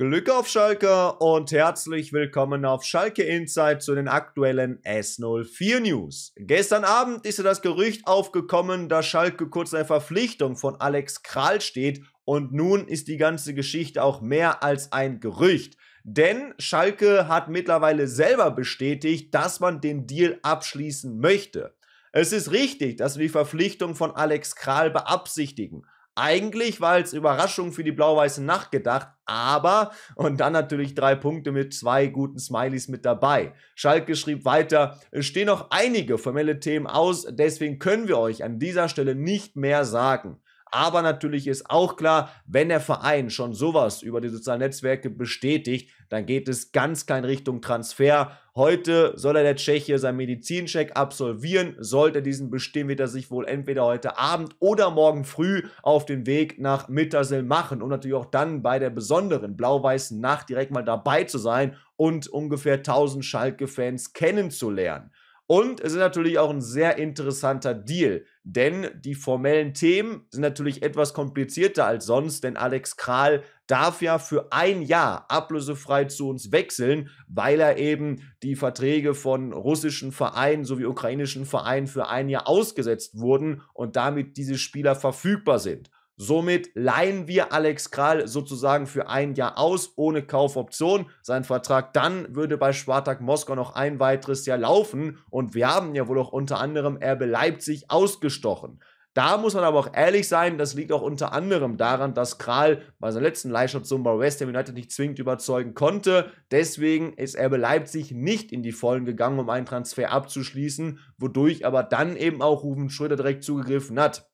Glück auf Schalke und herzlich willkommen auf Schalke Insight zu den aktuellen S04 News. Gestern Abend ist ja das Gerücht aufgekommen, dass Schalke kurz einer Verpflichtung von Alex Kral steht und nun ist die ganze Geschichte auch mehr als ein Gerücht. Denn Schalke hat mittlerweile selber bestätigt, dass man den Deal abschließen möchte. Es ist richtig, dass wir die Verpflichtung von Alex Kral beabsichtigen. Eigentlich war als Überraschung für die blau-weiße Nacht gedacht, aber und dann natürlich drei Punkte mit zwei guten Smileys mit dabei. Schalke schrieb weiter, es stehen noch einige formelle Themen aus, deswegen können wir euch an dieser Stelle nicht mehr sagen. Aber natürlich ist auch klar, wenn der Verein schon sowas über die sozialen Netzwerke bestätigt, dann geht es ganz klein Richtung Transfer. Heute soll er der Tscheche seinen Medizincheck absolvieren. Sollte er diesen bestehen, wird er sich wohl entweder heute Abend oder morgen früh auf den Weg nach Mittersill machen, um natürlich auch dann bei der besonderen blau-weißen Nacht direkt mal dabei zu sein und ungefähr 1000 Schalke-Fans kennenzulernen. Und es ist natürlich auch ein sehr interessanter Deal, denn die formellen Themen sind natürlich etwas komplizierter als sonst, denn Alex Kral darf ja für ein Jahr ablösefrei zu uns wechseln, weil er eben die Verträge von russischen Vereinen sowie ukrainischen Vereinen für ein Jahr ausgesetzt wurden und damit diese Spieler verfügbar sind. Somit leihen wir Alex Kral sozusagen für ein Jahr aus, ohne Kaufoption. Sein Vertrag dann würde bei Spartak Moskau noch ein weiteres Jahr laufen. Und wir haben ja wohl auch unter anderem RB Leipzig ausgestochen. Da muss man aber auch ehrlich sein, das liegt auch unter anderem daran, dass Kral bei seiner letzten Leihstation bei West Ham United nicht zwingend überzeugen konnte. Deswegen ist RB Leipzig nicht in die Vollen gegangen, um einen Transfer abzuschließen, wodurch aber dann eben auch Ruben Schröder direkt zugegriffen hat.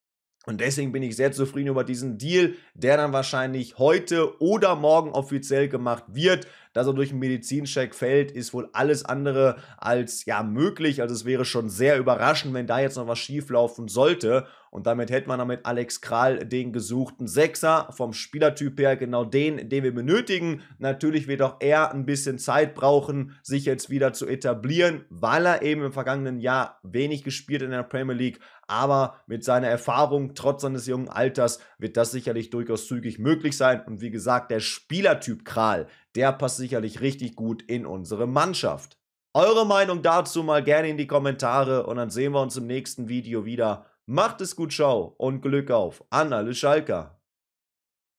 Und deswegen bin ich sehr zufrieden über diesen Deal, der dann wahrscheinlich heute oder morgen offiziell gemacht wird dass er durch einen Medizincheck fällt, ist wohl alles andere als ja möglich. Also es wäre schon sehr überraschend, wenn da jetzt noch was schieflaufen sollte. Und damit hätte man mit Alex Kral den gesuchten Sechser vom Spielertyp her, genau den, den wir benötigen. Natürlich wird auch er ein bisschen Zeit brauchen, sich jetzt wieder zu etablieren, weil er eben im vergangenen Jahr wenig gespielt in der Premier League. Aber mit seiner Erfahrung, trotz seines jungen Alters, wird das sicherlich durchaus zügig möglich sein. Und wie gesagt, der Spielertyp Kral, der passt sicherlich richtig gut in unsere Mannschaft. Eure Meinung dazu mal gerne in die Kommentare und dann sehen wir uns im nächsten Video wieder. Macht es gut, ciao und Glück auf an alle Schalker.